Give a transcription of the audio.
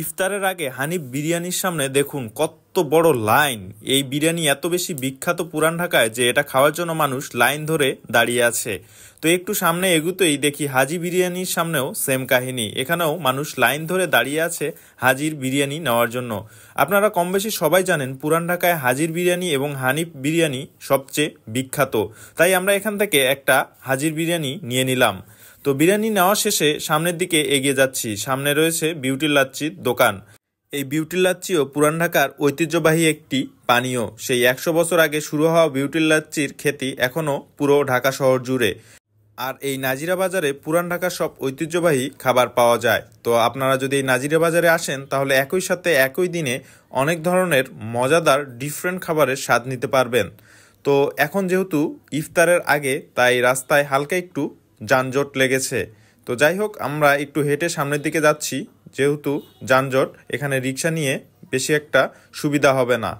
ইফতারের আগে হানিফ বিরিয়ানির সামনে দেখুন কত বড় লাইন এই বিরিয়ানি এত বেশি বিখ্যাত পুরান ঢাকায় যে এটা খাওয়ার জন্য মানুষ লাইন ধরে দাঁড়িয়ে আছে তো একটু সামনে এগুতেই দেখি হাজি বিরিয়ানির সামনেও সেম কাহিনী এখানেও মানুষ লাইন ধরে দাঁড়িয়ে আছে হাজির বিরিয়ানি নেওয়ার জন্য আপনারা কম বেশি সবাই জানেন পুরান ঢাকায় হাজির বিরিয়ানি এবং হানিফ বিরিয়ানি সবচেয়ে বিখ্যাত তাই আমরা এখান থেকে একটা হাজির বিরিয়ানি নিয়ে নিলাম তো বিরিয়ানি নেওয়া শেষে সামনের দিকে এগিয়ে যাচ্ছি সামনে রয়েছে বিউটি লাচ্চির দোকান এই বিউটি লাচ্চিও পুরান ঢাকার ঐতিহ্যবাহী একটি পানীয় সেই একশো বছর আগে শুরু হওয়া বিউটি লাচ্চির খ্যাতি এখনও পুরো ঢাকা শহর জুড়ে আর এই নাজিরা বাজারে পুরান ঢাকার সব ঐতিহ্যবাহী খাবার পাওয়া যায় তো আপনারা যদি এই নাজিরা বাজারে আসেন তাহলে একই সাথে একই দিনে অনেক ধরনের মজাদার ডিফারেন্ট খাবারের স্বাদ নিতে পারবেন তো এখন যেহেতু ইফতারের আগে তাই রাস্তায় হালকা একটু যানজট লেগেছে তো যাই হোক আমরা একটু হেঁটে সামনের দিকে যাচ্ছি যেহেতু যানজট এখানে রিক্সা নিয়ে বেশি একটা সুবিধা হবে না